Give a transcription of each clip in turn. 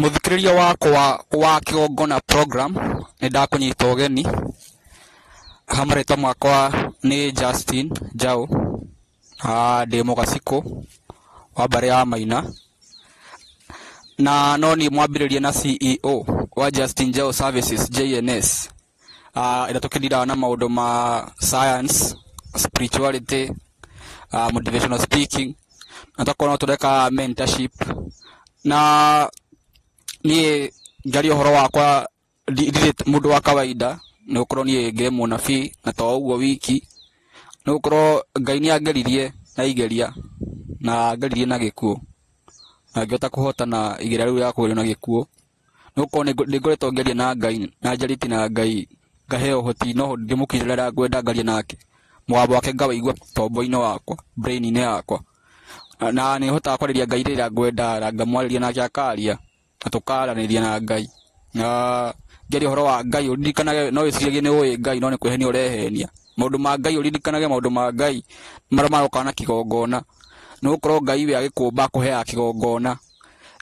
muthikiriria wakwa wa kigongona program ni ndakunyita ũgeni ha marĩtwa makwa nĩ Justin Njau ndĩ mũgacikũ wa mbarĩ ya Maina na no ni mwambĩrĩria na CEO wa Justin Njau Services JNS ah, ĩrĩa tũkĩndiraga na maũndũ ma science spirituality uh, motivational speaking na tũkorwo no tũreka mentorship na niä njarie å horo wakwa ndirä må ndå wa kawaida nä gå korwo niä ngä må na to å wiki nä gå korwo ngai nä angeririe na igeria na ngeririe na gä kuå na ngä hota kå hotana igeria rä u rä kå na gä kuå nä gå korwo nä ngoretwo ngeria na ngai na njariti na ngai ngaheo hoti no ndä må kinyä rä ngwenda ngaria nake mwabo wake ngawaigua tombo-inä wakwa brain-inä yakwa na nä hotaga kwarä ria ngai rä rä ngwenda na ngamwarä ria nake akaria na tukaranithia na ngai na ngeri horo wa ngai uririkanage no wiciragie ni uwi ngai no ni kwihenia urehenia maundu ma ngai uririkanage maundu ma ngai mara maroka na kigongona no ukoro ngai we agikumba kuheaga kigongona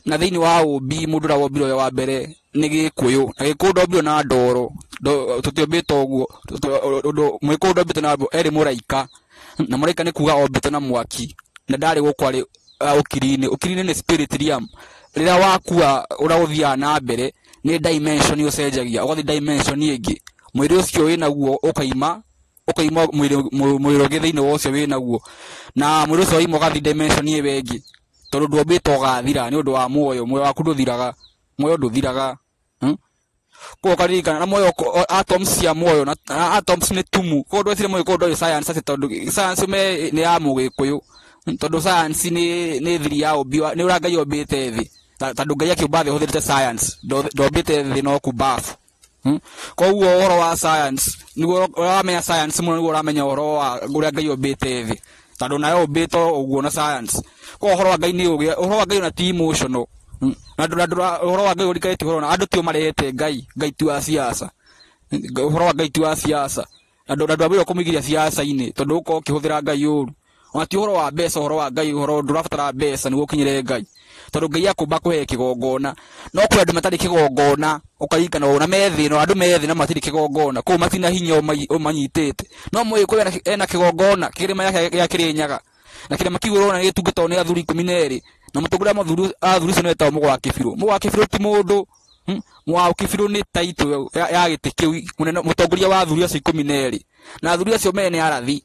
na thini wa ubi mundu rawo biro we wa mbere ni gikuyu na gikuyu ndombirwo na ndoro bito guo undu mwikundo bito na eri muraika na muraika ni kuga obito na mwaki na ndari gukwari ukirini ukirini ni spirit realm rä wakua å rä na mbere nä dimension å cenjagia å gathi dimension ä ngä mwä rä å cio wä naguo å kaima å kaima mwä rå ngä thä inä wa å cio wä naguo na mwä rä å cio waima å gathi dimension ä we ngä tondå nduombä te å gathira nä å ndå wa muoyo muoyo waku ndå thiraga muoyo ndå thiraga koguo karirikana na moyo atoms cia moyo na atoms nä tumu koguo ndwetire moyo koguo ndwarä science atĩ tondå science me nä ya må tondu science ni ni thiri ya obi ni urangai ngai ombite thi tondu ngai akiumba thi uhuthirite science do ndombite thi no ku kumbabu hmm? koguo uhoro wa science niguo uramenya science muno niguo uramenya uhoro wa uria ngai umbite thi tondu nayo umbite uguo na science ko uhoro wa ngai ni ugia uhoro wa ngai na ti emotional hmm? na uhoro wa ngai urikaiti uhoro na andu tio marehete ngai ngai ti wa siasa uhoro wa ngai ti wa siasa andå andå abä rä kumå igiria ciaca-inä tondå gå ngai uru ona ti horo wa mbeca horo wa ngai uhoro ndurabatara mbeca niguo ukinyire ngai tondu ngai akumba kuhe kigongona no kwi andu matarĩ kigongona ukaririkana ona methĩ na andũ methĩ na matirĩ kigongona kũu matina hinya ũmanyitĩte no mwĩ kwa ena kigongona kĩrĩma gĩa kĩrĩnyaga na kĩrĩma kĩu ũrona gĩtungatwo nĩ athuri ikũmi na erĩ na mũtongoria mathuri athuri ũcio nĩwetagwo mũgwakĩbirũ mũgwakĩbirũ ti mwa hmm? mũgwakĩbirũ ni taitũ ya gĩtĩ kĩu mũtongoria wa athuri acio ikũmi na na athuri acio mene arathi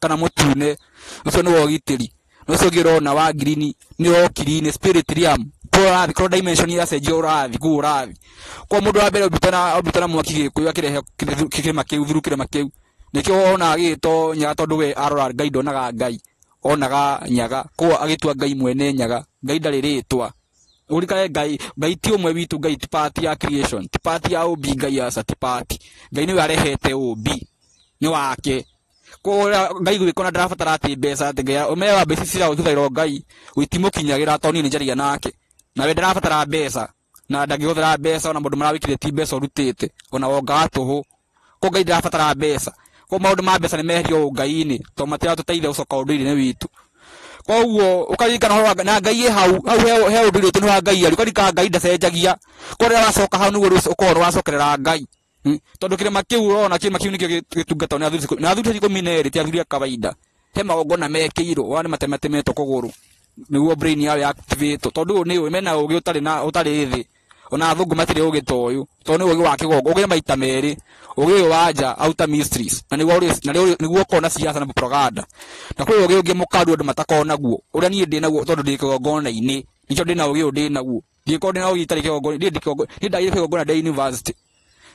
kana mutune ucio ni wogitiri na ucio ngi rona wa green ni okiri-ini spiritrium urathi korwo dimension ya iracenjia urathi guo urathi kwa mundu wa mbere ũrutana mwaki gĩkũyũ akĩrehe kĩrĩma kĩu thuru kĩrĩma kĩu nĩkĩo wonaga gĩgĩtwo nyaga tondũ we arora ngai ndonaga ngai onaga nyaga koguo agitua ngai mwene nyaga ngai ndarĩ rĩtwa ũrikae ngai ngai ti umwe witũ ngai ti part ya creation ti part ya obi ngai aca ti part ngai nĩwe arehete obi ni wake kuria ngai gwikona ndirabatara ati mbeca ati ngira umewa mbeca cira uthuthairo ngai witimukinyagira to ni njaria nake na we nawe ndirabatara mbeca na ndagihuthira mbeca ona mundu kire ti mbeca urutite ona wongaga tuhu ko ngai ndirabatara mbeca ko maundu ma mbeca ni meherio ngai-ini to matiratũteithia gũcoka ũndũire-inĩ witũ koguo ũkaririkana ũhoro na ngai ĩ hau hau he ũndũire ũtũ nĩ wa ngai ari ũkaririkana ngai ndacenjagia kũrĩa ũracoka hau nĩguo ũkorwo ũracokerera ngai Hmm? tondu kirima kiu urona kirima kiu nikio gitungata ni athuri na athuri ikumi na eri ti athuri a kawaida he magongona mekĩirwo wa nĩ matemetemetwo kũgũrũ nĩguo brain yawe activatwo tondũ ũyũ nĩũĩ mena ũgĩ ũtarĩ na ũtarĩ thĩ ona athũngũ matirĩ ũgĩ ta ũyũ tondũ nĩ ũgĩ wa kĩgongo ũgĩ maita merĩ ũgĩ ũyũ wa nja outer mysteries na nĩguo ũkorwo na siasa na propaganda na kwĩ ũgĩ ũngĩ mũkaru andũ matakoragwo naguo ũrĩa niĩ ndĩ naguo tondũ ndĩ kĩgongona-inĩ nĩkĩo ndĩ na ũgĩ ũyũ ndĩ naguo ndĩkorwo ndĩ na ũgĩ itarĩ kĩgongona ndĩ ndagĩire kĩgongona ndĩ university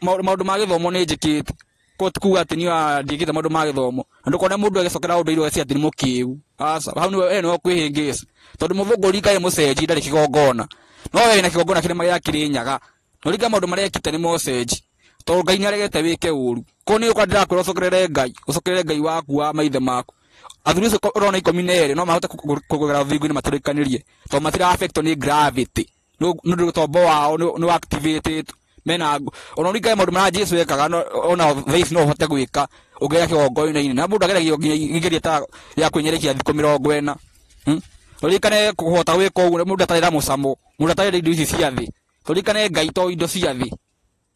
maundu ma githomo ni njikite kuga ati niwa ndiigite maundu ma githomo na ndukone mundu agicokera undu irwe ati ni mukiu aca hau niwe niwe kwihingica tondu muthungu ringa ni mucenji ndari kigongona no we na kigongona kirima gia kirinyaga no ringa maundu maria ekite ni mocenji tondu ngai ni aregete wike uru ko ni ukwa ndirakwira ucokerere ngai ucokerere ngai waku wa maithe maku athuri ucio urona ikumi na eri no mahote kugera thingu ni matirikanirie tondu matira affect ni gravity nundu tombo wao ni wa activated mena ngu ona ringa maundu mara jesu ekaga ona thaici no ũhote gwĩka ũngĩra kĩgongoina-inĩ na mũndũ ageragio nginya ta ya kwĩnyerĩkia thikũ mĩrongo ĩna tũririkane hmm? kũhota gwĩka ũguo mũndũ atarĩ na mũcamo mũndũ atarĩ indo ici cia thĩ tũririkane ngai to indo cia thĩ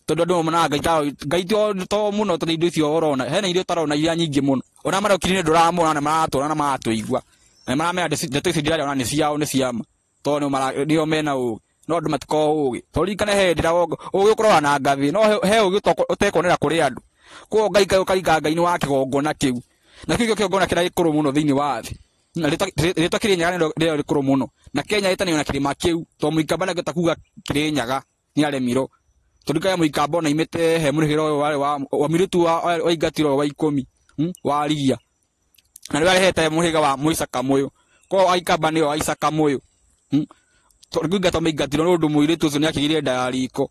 tondũ andũ monaga ngai ta ngai to to mũno tondũ indo icio ũrona hena irio tarona iria nyingi muno ona mara marokiri nĩ ndũramona na maratũra na maratũigua na maramenya ndeto icio ndirarĩa ona ni ciao nĩ ciama tondũ nĩo mena ũũgĩ no andå matiko å gä toririkane he ndä ra å gä å korwa na ngathä no he å gä ũtekwonera kå rä andå koguo ngai ũkaringa ngai nä wa kä gongona kä u na kä u gä kä gongona kä rä kå rå må no thä inä wa thä rä twa kä rä nyaga nä rä kå rå må no na kenya ä tanio na kä rä ma kä u to må ikamba nä agä ta kuga kä rä nyaga nä aremirwo tondikaga må ikamba ona imä te he må rä hä ra å yå wa mirä tu wa ingatira wa ikå wa rigia hmm, na nä arehete må hä ga wa må icaka må yå koguo aikamba nä yo aicaka må hmm. yå tondå ngä ingata maingatirwo nä å ndå må irä tu å cio nä akägire nda ya riko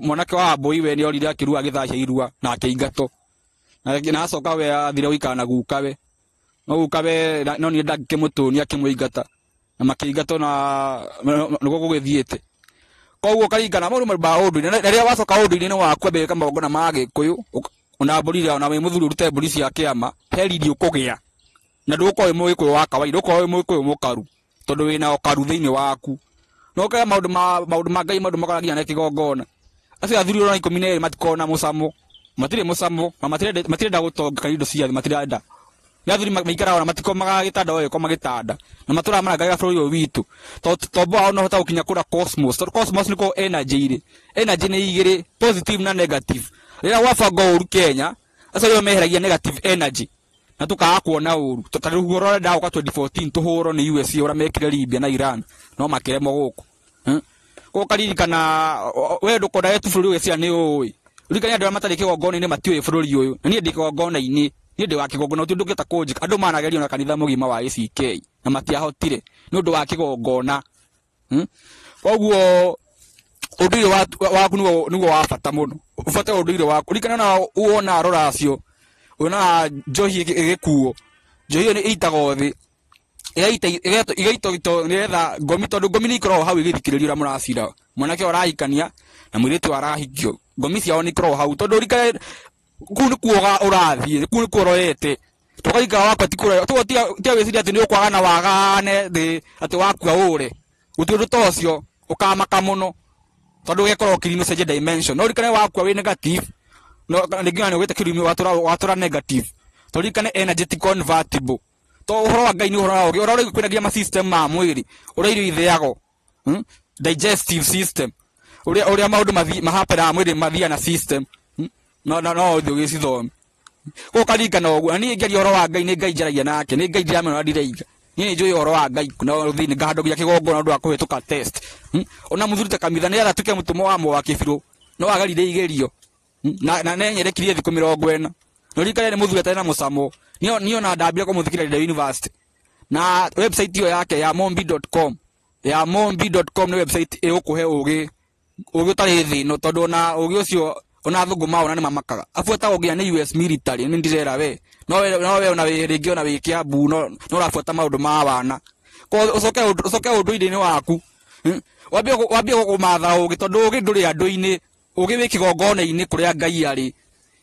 mwanake wa mbåi we nä orire akä rua agä thacia irua na akä ingatwo na acoka we athire gũikara na gukawe no gukawe no nä ndangä må tå ni akä må ingata na makä ingatwo na nä guo gå gä thiä koguo ũkaringana maå ndå ma å ndå na rä a wacoka å ndå-inä nä waku ambä ka magongona ma gä kå yå ona mbũri ona wä må thuri å rute mbũri cia kĩama he riri ũkũgĩa na ndũkorwo wĩ mũgĩkũyũ wa kawaida ndũkorwo wĩ mũgĩkũyũ mũkaru tondu wina okaru thiini waku no kaga maundu ma maundu ma ngai maundu makoragia na kigongona acio athuri ona ikumi na iri matikona mucamo matirä må camo na matirenda gå tonga kana indo ciathä matirenda nä athuri maikara ona matikomaga gä tanda å koma gä na matå raga marangagä bå rå ri å yå witå tombo wao no hota gå kinya cosmos ra cosmos korwo energy irä energy nä igä rä positive na negative rä rä a gwabanga kenya acio yo meheragia negative energy na tukaga kuona ũru ta rĩu rore ndaũka 2014 tũhũrwo nĩ USA ũrĩa mekire Libya na Iran no makĩremwo gũkũ gũkaririkana we ndũkona wetu bũrũri ũyũ ciana nĩ ũĩ ririkania andũ arĩa matarĩ kĩgongona-inĩ matiũĩ bũrũri ũyũ na niĩ ndĩ kĩgongona-inĩ niĩ ndĩ wa kĩgongona ũtĩ ndũngĩta kũnjĩka andũ managerio na kanitha mũgima wa ACK na matiahotire nĩ ũndũ wa kĩgongona koguo ũndũire waku nĩguo wa bata mũno ũbate ũndũire waku ririkana na wona arora acio wonaga njohi ĩgĩkuo njohi ĩyo nĩ ĩitagwo thĩ to nĩgetha ngomi tondũ ngomi nĩ ikoragwo hau igĩthikĩrĩria ũrĩa mũracira mwanake arahikania na mũirĩtu arahikio ngomi ciao nĩ ikoragwo hau tondũ rika kuu nĩ kuoga ũrathiĩ kuu nĩ kuoroete tũgaikara wakwa ti kũrora tia tiga gwĩciria atĩ nĩ ũkwaga na wagane thĩ ati wakua ũre gũtiũndũ ta ũcio ũkamaka mũno tondũ ũgekora ũkiri no cenjie dimension no rikane wakua wĩ negative no rĩngĩ nĩ ũgĩte watura watura negative tũririkane energetic convertible to uhoro wa ngai ni uhoro wa ũgĩ ũrĩa ũrĩkwĩnagia masystem ma mwĩrĩ ũrĩa irio ithĩagwo hmm? digestive system uri uri ũrĩa maũndũ mahaperaga mwĩrĩ mathiaga na system hmm? no no no ũthiĩ ũgĩcithome gũkaringana ũguo na niĩ ngeria uhoro wa ngai ni ngai jaragia nake ni ngai ndiramena ndiraiga ni njũĩ uhoro wa ngai na uthi ni ngahandu gya kigongo na ndu akuhituka test hmm? ona muthuri ta kanitha nĩ athatuke mũtũmwo wa kifiro no agereire igerio na na nenyerekirie thiku mirongo ena no rikare ni muthuri atari na mucamo nio na ndambire kumuthikira Ndinda University na website iyo yake ya mombi.com ya mombi.com ni website igukuhe ugi ugi utari thino tondu na ugi ucio ona thungu mao na ni mamakaga afu ta ugia ni US military ni ndirera we no we no we ona ringi ona wiki abu no no rafuata maundu ma wana ko usoke usoke undu ini waku wambie wambie kumatha ugi tondu ugi nduri andu ini ũgĩ wĩ ini inĩ kũrĩa ngai arĩ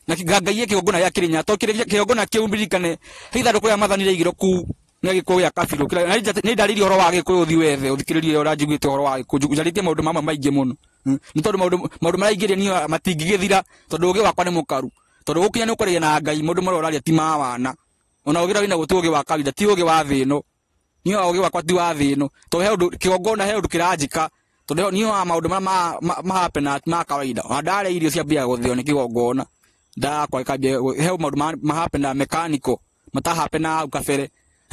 na kigagai ĩ kĩgongona ya kirinya to kĩgongona kĩu ririkane he ithandũkũ rĩa mathanire igiro ku na giko gĩkũyũ gĩa kabirũ ni dalili ũhoro wa giko uthi wethe uthikiriria ora njiguĩte ũhoro wa gĩkũyũ njarĩtie mama mamwe muno ni hm? nĩ tondũ maũndũ marĩa ingĩrĩa niĩ matingĩgĩthira tondũ ũgĩ wakwa nĩ mũkaru tondũ gũkinya ni ũkwarĩria na ngai maũndũ mara ũraria ti ma ona ũgĩ wina gutu ti ũgĩ wa kawaida ti ũgĩ wa thino ni niĩ ũgĩ wakwa ti wa thino to he ũndũ kigogona he ũndũ kĩranjĩka tondå niä ona maå ndå ma a mahape na ma kawaida ona ndarä irio ciambia gå thä o nä kä kwa kabia kambia he maå ndå mahape na mekaniko matahape na au kafere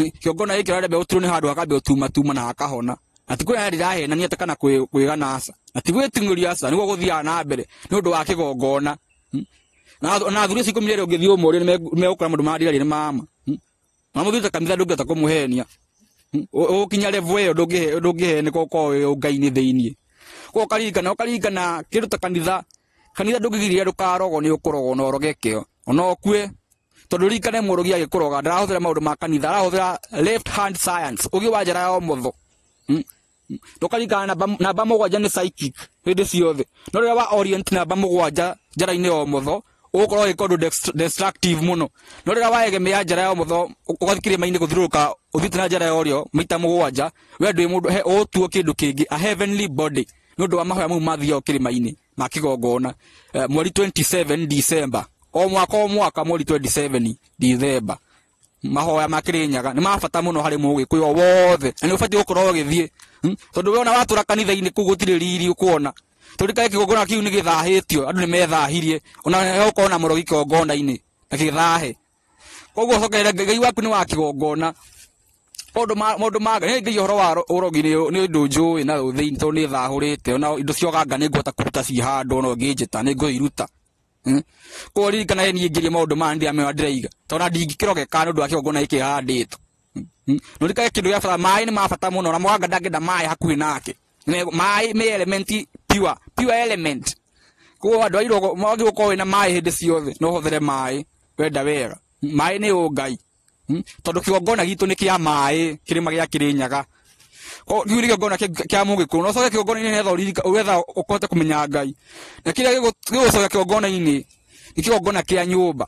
kiongona gä kä rarä mbegå turwo nä handå hakambia gå tumatuma na hakahona na tikwä na ndärahena nä kana kwä ganaca na tigwä tingä ria ca nä guo gå thiaga na mbere nä å ndå wa kä gongona hmm? na athuri cikå mirä rä å ngä thiä å morio nä megå kora mama ona må thuri ta kanitha ndå ngä ukinya level iyo ndungihe ni gokoo ngai-ini thiini ko karirikana ukaririkana kindu ta kanitha kanitha ndungigirira ndukarogo ni ukorogo na orogekeo ona ukue tondu ririkane murogi agikuroga ndarahuthira maundu ma kanitha arahuthira left hand science ugi wa njara ya omotho hmm? ndukaririkana namba mugwanja ni psychic hindi ciothe no riria wa orient namba mugwanja njara-ini ya omotho ugukorwo ugika undu destructive muno no rira waegemea njara ya mutho ugathi kirima-ini guthiruruka uthiite na njara ya urio maita mugwanja we ndwi mundu he utuo kindu kingi a heavenly body ni undu wa mahoya mau mathiaga kirima-ini ma kigongona uh, eh, mweri 27 december o mwaka o mwaka mweri 27 december mahoya ma nyaga ni mabata muno harĩ mũgĩkũyũ wothe na nĩ ũbatiĩ gũkorwo ũgĩthiĩ hmm? tondũ wona watũra kanitha-inĩ kũu gũtirĩ riri ũkuona tori kae kigongona kiu ni githahitio andu ni methahirie ona ukorwo na mũro gikongona-inĩ na gĩthahe koguo cokerera ngai waku ni wa kĩgongona modo maga nĩ ngai horo wa ũrogi ni ũndũ njũĩ na thĩini to ni thahurite ona indo cioganga ni ngota kuruta ci handu ona ni ũngĩnjĩta nĩ ngũiruta hmm? koguo ririkana niĩ ngĩrie maũndũ maya ndĩramena ndĩraiga tondũ ndingĩkĩrogeka nĩ ũndũ wa kĩgongona gĩkĩhandĩtwo nũrikae hmm? kĩndũ kindu ya fara mai ni mafata muno na mwanga ndangĩenda mai hakuhĩ nake maĩ me elementi pure pure element koguo andå airwo wagä gå korwo wä na maä hä ndä no hothere mai wenda wega maä nä å ngai hmm? tondå kä gongona gitå nä kä a maä kä rä ma gä a kä rä nyaga kiu nä gĩongona kĩa mũgĩkũyũ na ũcoke kĩongona-inĩ nĩgetha ũgetha ũkote kũmenya ngai na kĩrĩa gĩgũcoka kĩongona-inĩ nĩ kĩongona kĩa nyũmba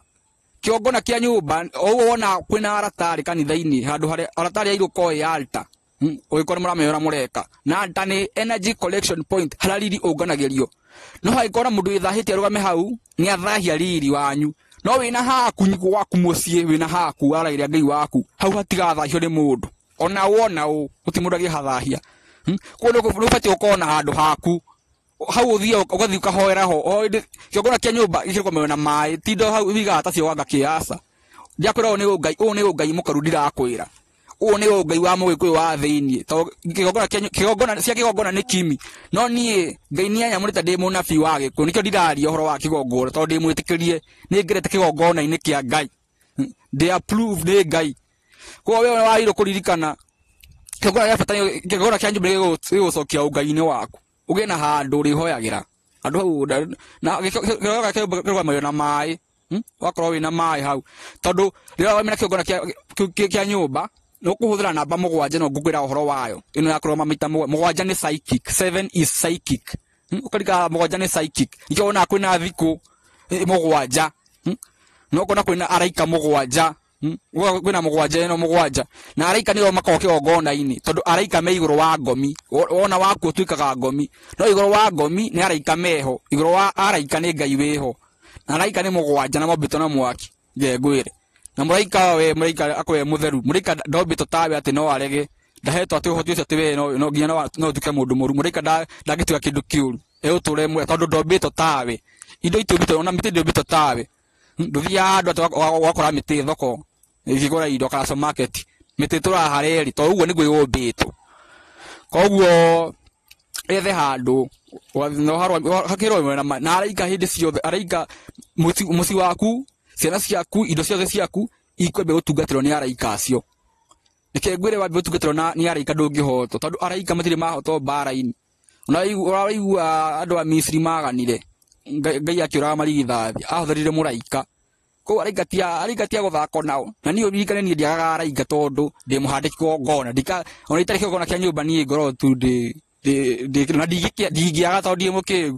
kĩongona kĩa nyũmba ũguo wona kwĩna aratarĩ kanitha-inĩ handũ harĩa aratarĩ airũkorwo ĩ alta Mm, ũgĩkorwo nĩ mũrameyora mũreka na nda energy collection point harĩa riri ũnganagĩrio no hangĩkorwo na mũndũ wĩthahĩtie arũgame hau nĩ athahia riri wanyu no wĩna haku gwaku mũciĩ wĩna haku waraire ngai waku hau hatigathahio nĩ mũndũ ona wona u ũ gũtimũndagĩ hathahia mm, kũndũ nĩ ũbatiĩ gũkorwo na handũ haku hau ũthiaga ũgathiĩ ũkahoera ho kĩongona kĩa nyũmba gĩkĩgomeo na maĩ tindo hau higaga ta cio wanga kĩaca ndiakwĩra ũũ nĩ ũngai ũũ nĩ ũngai mũkaru ndirakwĩra uo nä ngai wa må gä kå to kigongona kigongona cia kigongona ni kimi no ni ngai ni anyamå rä ta ndä må wa giku kå nä kä o ndiraria å wa kigongona to tondå ndä ni ngirete kigongona ni kia ngai they approve gongona ngai ko we wa kå kuririkana kigongona ya fatani kigongona kya njubire kä anjå mbä ngai ni waku uge na handu ri hoyagira andu andå hau kä gongona kä rå na maä hmm? wakorwo wä na maä hau tondu rä rä kigongona kya kä gongona nä å kå hå thä ra namba må gwanja no ngå kwä ra å horo wayo ä no yakorwo mamaita må gwanja nä å hmm? karikaga må gwanja nä ikä ona kwä na thikå må gwanja no kona kwä na araika må gwanja kwä na må gwanja ä no må gwanja na araika nä o makorwo kä ongona-inä tondå araika me igå rå wa ngomi wona waku å tuä ngomi no igå rå wa ngomi nä araika meho igå rå wa araika nä ngai wä ho na araika nä må gwanja na mambä two na mwaki ngengwä re na muraika we muraika akwe mũtheru mũraika ndombĩtwo tawe ati no arege ndahetwo ati ũhoti ũcio ati we no nginya no tuke ũtuĩke mũndũ mũru mũraika ndangĩtuĩka kĩndũ kĩũru eũtũra ĩmwe tondũ ndombĩtwo tawe indo itiũmbĩtwo ona mĩtĩ ndĩũmbĩtwo tawe ndũthiaga andũ atĩ wakora miti thoko ĩkĩgũra indo kala supermarket mĩtĩ tũraga harĩa ĩrĩ to ũguo nĩguo yũmbĩtwo koguo ethe handũ hakiro na araika hĩndĩ ciothe araika musi waku ciana ciaku indo ciothe ciaku ikwambe gutungatirwo ni araika acio reke ngwire wambe gutungatirwo ni araika ndungihotwo tondu araika matirĩ mahotwo mbara-inĩ ũraigua andũ a misiri maganire ngai akĩũraga marigithathi ahũthĩrire mũraika kũu araika tia araika tia gũthako nao na niĩ ririkane niĩ ndiagaga araika tondũ ndĩ mũhande kĩgongona ndika ona itarĩ kĩgongona kia nyũmba niĩ ngoro tu ndĩ na ndingĩaga tondũ ndiĩ mũkĩgu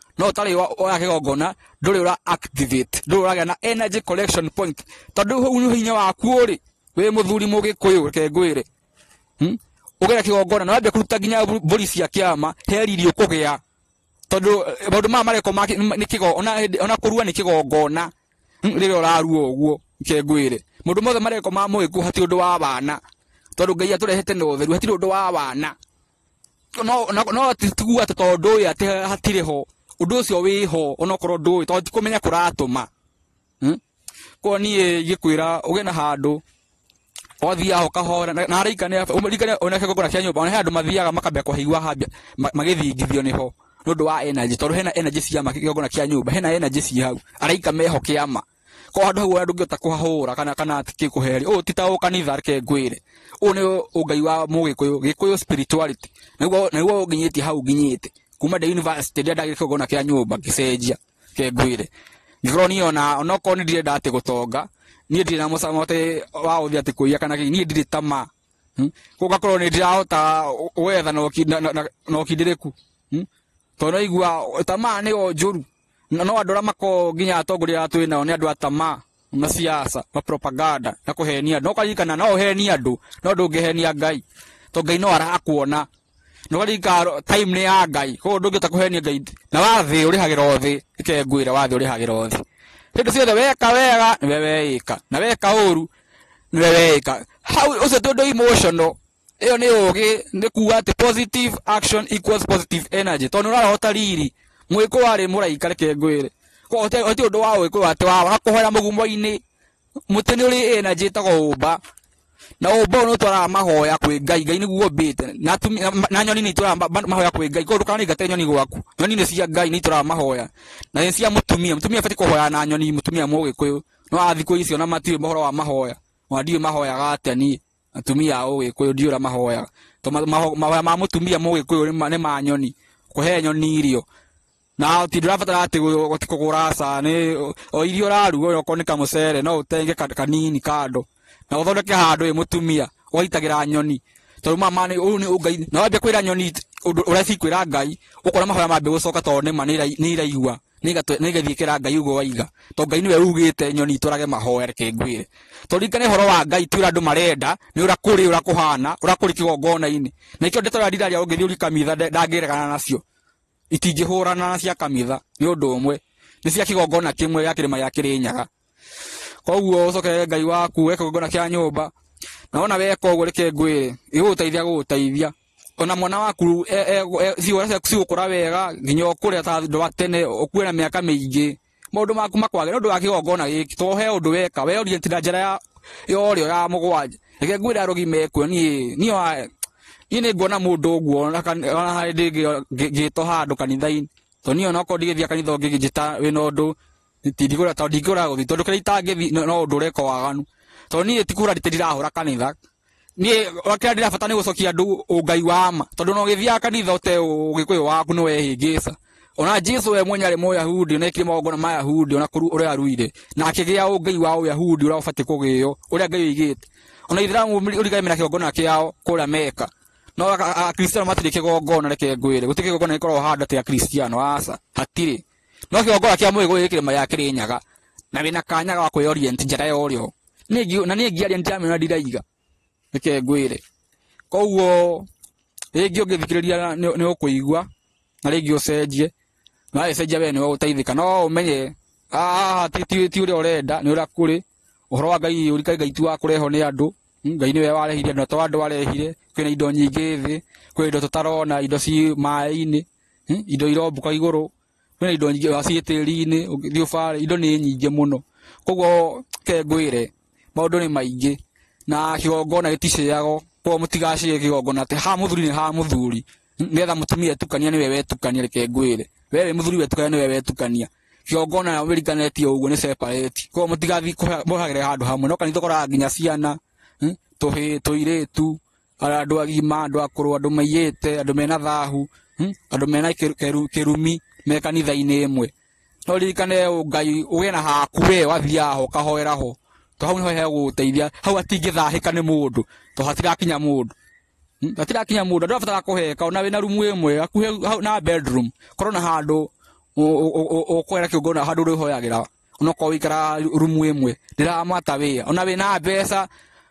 no tari wa kĩgongona ndũrĩ ũra activate ndũrĩ ũragĩa na energy collection point tondũ hau nĩ hinya waku ũrĩ wĩ mũthuri mũgĩkũyũ reke ngwĩre ũgera hmm? kĩgongona na wambia kuruta ginya mbũri cia kĩama he riri ũkũgĩa tondũ eh, maũndũ maya marekwo ni kigo ona ona kũrua nĩ kĩgongona hmm, rĩrĩa ũrarua oguo ke ngwĩre maũndũ mothe marekwo ma mũgĩkũ hatirĩ ũndũ wa wana tondũ ngai atũrehete na ũtheru hatirĩ ũndũ wa bana no no atĩ tondũ ũyũ atĩ hatirĩ ho undu ucio wi ho onokorwo nduwi to ti kumenya kuratuma hmm? koguo niä gĩkwĩra ũgĩ na handũ wathiaga ũkahora na arĩikania ona ngongona cia nyũmba he andũ mathiaga makambia kũhaigua hambia magĩthingithio nĩho nĩ ũndũ wa energy tondũ hena energy ciama kĩgongona kĩa nyũmba hena energy ci hau araika meho kĩama ko handũ hau ndũngĩhota kũhahũra kana kana kĩkũheria ũũ ti ta ũ kanitha reke ngwĩre ũũ nĩ ũngai wa mũgĩkũyũ gĩkũyũ spirituality nĩguo nginyĩtie hau nginyĩte kuma the university ndirenda gä kågona kä a nyå mba gä cenjia kä ngwä re ngä niä ona onokorwo nä ndirenda atä gå tonga niä ndirä na må cama atä wa å thia atä kå ia kana kä niä ndirä tama gågakorwo nä ndirahota wetha na å kindä rä ku tondå naigua tamaa nä o njå ru no andå arä makorwo nginya atongorä arä a twä nao nä andå a tamaa na siasa na propaganda na kå henia andå no karirikana no å henie andå no ndå ngä henia ngai to ngai no arakuona nä warika time ni ya ngai koguo ndå ngä ta ngai na wathi uri hagira othi ra å wathi uri hagira othi wathä å rä hagä ciothe weka wega nä we weä na weka uru ru nä we weä ka hau å cio tå emotional ä ni ugi ni gä nä kuga atä positive action equals positive energy tondå nä å riri mwä kå muraika må raika reke ngwä re ti å wa gwä kå atä wawa na kå hoera må gumo energy ä tagwo å na umba å nä å mahoya kwä ngai ngai nä guo na, te na nyoni nä itwaraga mahoya kwä ngai koguo ndåkana ingate nyoni gwaku nyoni nä cia ngai nä itwaraga mahoya na nä cia må tumia må tumia abatiä na nyoni må tumia må gä kå yå no icio na matirä mohoro wa mahoya ona ndiä mahoyaga atä niä atumia a å gä kå yå mahoyaga to mahoya ma må tumia må gä kå yå nä ma nyoni kå he nyoni irio na ti ndårabatara atä kå gå raca o irio raruga å rä okorwo nä no å kanini kando na uthondeke handu wi mutumia ũgaitagira nyoni tondũ mama ni ũyũ nĩ ngai na wambia kwira nyoni ũrĩa kwira ngai ũkona mahoya mambia gũcoka tondũ nĩma ni iraigua nä kira ngai uguo waiga to ngai nä we ugäte nyoni turage mahoya reke ngwä re ringane horo wa ngai ti å marenda ni ura kuri ura kuhana ura kuri kigongona ini na kio ndetora rä a ndira rä a å ngä thiä å ri kanitha nacio itingä na cia kamitha ni undu umwe ni cia kigongona kimwe kä mwe gä akä koguo ucokerere ngai waku weka kĩgongona kia nyumba na wona weka ũguo reke ngwire ĩgũgũteithia gũgũteithia ona mwana waku e, e, e, cigũkũra wega nginya ũkũre ta andũ a tene ũkue na miaka miingi maũndũ maku makwagĩra ũndũ wa kĩgongona gĩkĩ to he undu weka we orienti na njĩra ya yorio ya mũgwanja reke ngwire arugi arogi ni ni wa niĩ nĩ nguona mũndũ ũguo ona harĩ ndĩngĩtwo handũ kanitha kanithaini to ni niĩ onakorwo ndigĩthia kanitha ũngĩgĩnjĩta wĩna ũndũ ndigura tondå ndingä gå thiä tondå kä rä a itangä no å ndå ũreka waganu tondå niä tikura nditä ndirahå ra kanitha niä kä rä a ndärabata nä gå wa ma tondå na å gä thiaga kanitha å te å gä kå yå waku nä wehä ona jesu we mwenye arä må na ekire magongona ma yahudi ona kuru rä a aruire na akä gä a å wa å yahudi å rä a å batiä kå ngai å ona ithiramu å rigaimä na kä gongona kä ao kå meka no akristiano matirä kä gongona reke ngwä re gå tä kä gongona gä korwo akristiano aca hatirä no kigongora kia mwä gå gä kä rä nyaga na wä kanyaga wa kwä orient njara ya å rä o na nä ngiaria nä ndamä ona ndiraiga nä ke ngwä re koguo rä ngä å ngä thikä na rä ngä na wagä cenjia wee nä no å ah ti ti ti uri å ni ura kuri uhoro wa ngai uri kai ngai tu wa kå rehwo nä hmm, ngai nä we warehire andå atwa andu arehire kwä na indo nyingi thi kwina indo tutarona indo ci maä hmm, indo irombå ka igå kwina indo nyingĩ waciĩ tĩri-inĩ ũgĩthiĩ ũbarĩ indo nĩ nyingĩ mũno koguo kengwĩre maũndũ nĩ maingĩ na kĩgongona gĩticĩago koguo mũtigacĩe kĩgongona atĩ ha mũthuri nĩ ha mũthuri nĩgetha mũtumia etukania nĩwe wetukania reke ngwĩre we wĩ mũthuri wetukania nĩwe wetukania kĩgongona wĩrikanĩtie ũguo nĩ separate koguo mũtigathiĩ mohagĩre handũ hamwe no kanitha ũkoraga nginya ciana hmm, tũhĩ tũirĩtu andũ agima andũ akũrũ andũ maiyĩte andũ mena thahu hmm, andũ mena kĩrumi me kanitha-inä ä mwe no ririkane ngai å gä na haku we wathiaga ho kahoera ho to hau nä ho hegå teithia hau hatingä thahä ka nä må ndå to hatirakinya må ndå hmm? hatirakinya må ndå andå abatara kå heka ona wä na rumu ä mwe hakuhä na bedroom korwo na handå å kwera kä ngona handå rä hoyagä ra onokorwo wä ikara rumu imwe mwe ndä ramata wä ona wä na mbeca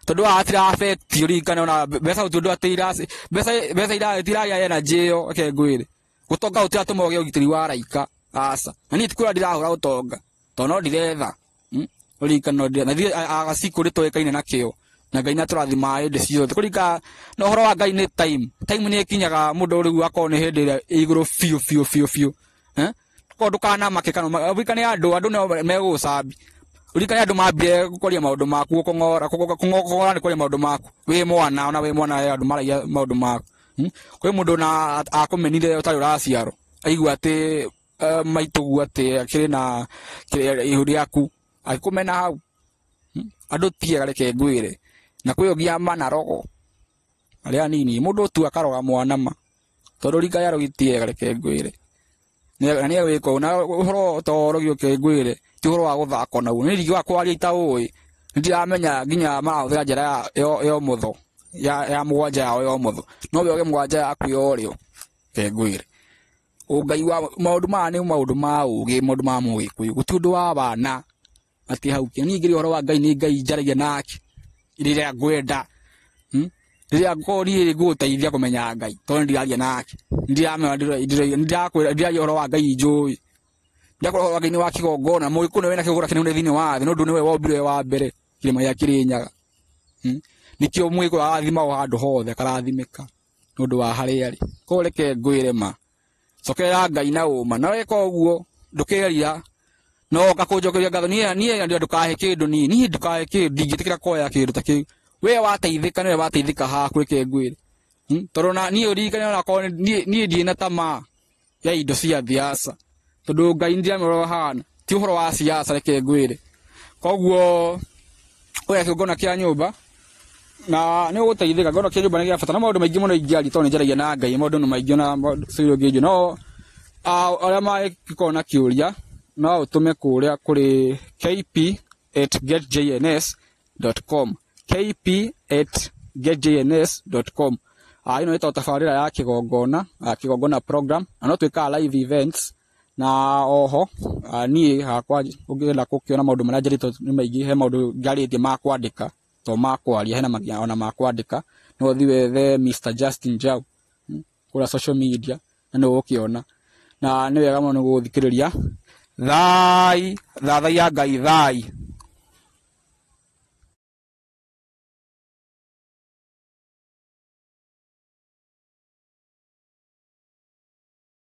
tondå wa atirabetio ririkane ona besa å ti å besa atä mbeca iraga energy ä yo ke ngwä re gutonga gutiratuma ugie ugitiri wa araika aca na niĩ tikura ndirahũra ũtonga to no ndiretha hmm? ũririkano na thirĩ agaciku nĩ tũĩkaine na kĩo na ngai nĩ atũrathimaga hĩndĩ ciothe ka no horo wa ngai nĩ time time nĩ ĩkinyaga mũndũ rĩu akorwo nĩ hĩndĩ ĩrĩa igũrũ biũ biũ biũ biũ koguo ndũkanamake kana ũririkane andũ andũ nĩ megũgũcambi ũririkane andũ mambire gũkũria maũndũ maku kongora kũng'ora nĩ kũria maũndũ maku wĩ mwana ona wĩ mwana he andũ maragia maũndũ maku kwä må ndå na akå menire å tarä å raciarwo aigua atä gu atä akä rä na ihå aku agä mena hau hmm? andå tiega reke ngwä re na kwä ogia mana rogo arä nini må ndå tu akaroga mwanama tondå ringa yarå gitiega reke ngwä re na nä agwä ka na å horo torogio ke ngwä re ti å horo wa gå thako naguo nä rigi wa kwaria itaå ä nä ndiramenya nginya marahå thä ra njä ra ya må tho ya ya mwaja yao ya muthu no we oge mwaja mugwanja yaku ya urio kengwire ungai wa maundu maya ni maundu ma ugi maundu ma mugikuyu guti undu wa bana ati hau kia ningiri horo wa ngai ni ngai njaragia nake riria ngwenda hmm? riria ngori nguteithia kumenya gai ndi ndi naki ngai tondu ndiraria ndi ndirakwiragia horo wa ngai njui ndirakwira horo wa ngai ni wa kigongona mugiku niwe na kigogona kinene thiini wa thi nondu niwe wombirwe wa mbere kirima gia kirinyaga nikio mwiko arathima arathimagwo handu hothe karathimika nä wa harä arä ko reke ngwä ma cokerera ngai na uma na weka å ndukeria no ka kå ngatho nie nie ndu kä ndå nii ni ndukahä kä ndå ndingä tä kä ra koya kindu ndå ta kä we wateithä ka nä we wateithä ka haku reke ngwä re hmm? tondå na niä å ririkane onakorwo niä ndiä na tama ya indo cia thiaca tondå ngai nä ndiramä å hana ti å horo wa ciaca reke ngwä re koguo å rä a kä ngona na nä gå teithä ka gä nyå mba nä gä abata na maå ndå maingä må no ingäari tondå nä njaragia na ngai maå ndå nä maingä na cå ngä no arä a mangäkorwo na kä å ria no å tå me kå rä a kå rä kp@getjns.com kp@getjns.com ä no nä to tabarä ra ya kä gongona kä gongona program na no tuä kaga live events na oho niä hakwa å ngä enda kå kä ona maå ndå marä a njarä two nä maingä he maå ndå ngarä tie makwandä ka to makwaria hena magia ona makwandika no thi wethe Mr Justin Jau hmm, kula social media na nä ona na nä wega må no nä gå thikärä ria thai thathai ya ngai thai